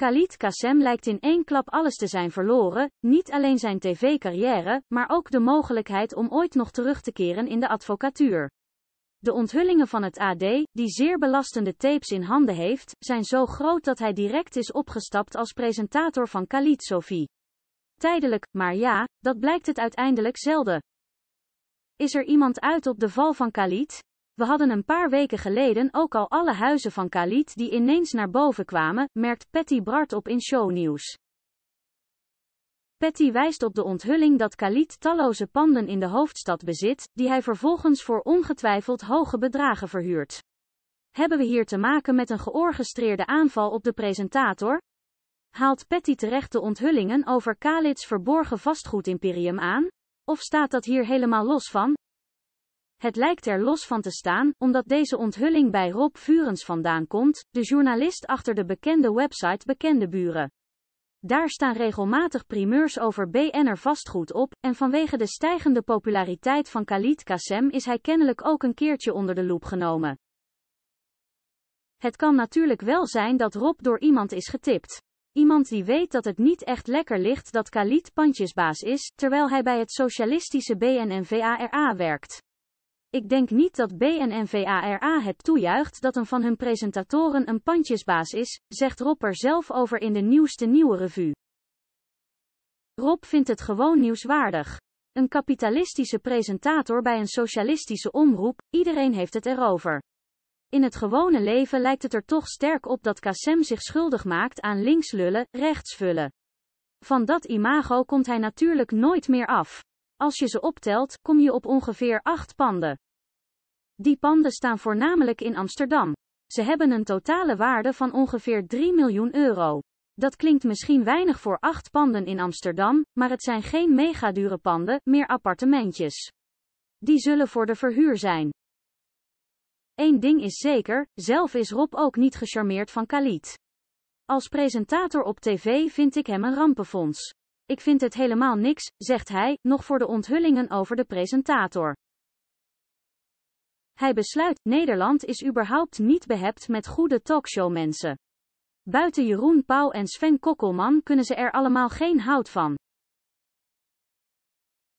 Khalid Kassem lijkt in één klap alles te zijn verloren, niet alleen zijn tv-carrière, maar ook de mogelijkheid om ooit nog terug te keren in de advocatuur. De onthullingen van het AD, die zeer belastende tapes in handen heeft, zijn zo groot dat hij direct is opgestapt als presentator van Khalid Sophie. Tijdelijk, maar ja, dat blijkt het uiteindelijk zelden. Is er iemand uit op de val van Khalid? We hadden een paar weken geleden ook al alle huizen van Khalid die ineens naar boven kwamen, merkt Patty Bart op in shownieuws. Patty wijst op de onthulling dat Khalid talloze panden in de hoofdstad bezit, die hij vervolgens voor ongetwijfeld hoge bedragen verhuurt. Hebben we hier te maken met een georgestreerde aanval op de presentator? Haalt Patty terecht de onthullingen over Khalids verborgen vastgoedimperium aan? Of staat dat hier helemaal los van? Het lijkt er los van te staan, omdat deze onthulling bij Rob Vurens vandaan komt, de journalist achter de bekende website Bekende Buren. Daar staan regelmatig primeurs over BNr vastgoed op, en vanwege de stijgende populariteit van Khalid Kassem is hij kennelijk ook een keertje onder de loep genomen. Het kan natuurlijk wel zijn dat Rob door iemand is getipt. Iemand die weet dat het niet echt lekker ligt dat Khalid pandjesbaas is, terwijl hij bij het socialistische VARA werkt. Ik denk niet dat BNNVARA het toejuicht dat een van hun presentatoren een pandjesbaas is, zegt Rob er zelf over in de nieuwste nieuwe revue. Rob vindt het gewoon nieuwswaardig. Een kapitalistische presentator bij een socialistische omroep, iedereen heeft het erover. In het gewone leven lijkt het er toch sterk op dat Kassem zich schuldig maakt aan links lullen, rechts vullen. Van dat imago komt hij natuurlijk nooit meer af. Als je ze optelt, kom je op ongeveer acht panden. Die panden staan voornamelijk in Amsterdam. Ze hebben een totale waarde van ongeveer 3 miljoen euro. Dat klinkt misschien weinig voor acht panden in Amsterdam, maar het zijn geen megadure panden, meer appartementjes. Die zullen voor de verhuur zijn. Eén ding is zeker, zelf is Rob ook niet gecharmeerd van Khalid. Als presentator op tv vind ik hem een rampenfonds. Ik vind het helemaal niks, zegt hij, nog voor de onthullingen over de presentator. Hij besluit, Nederland is überhaupt niet behept met goede talkshowmensen. Buiten Jeroen Pauw en Sven Kokkelman kunnen ze er allemaal geen hout van.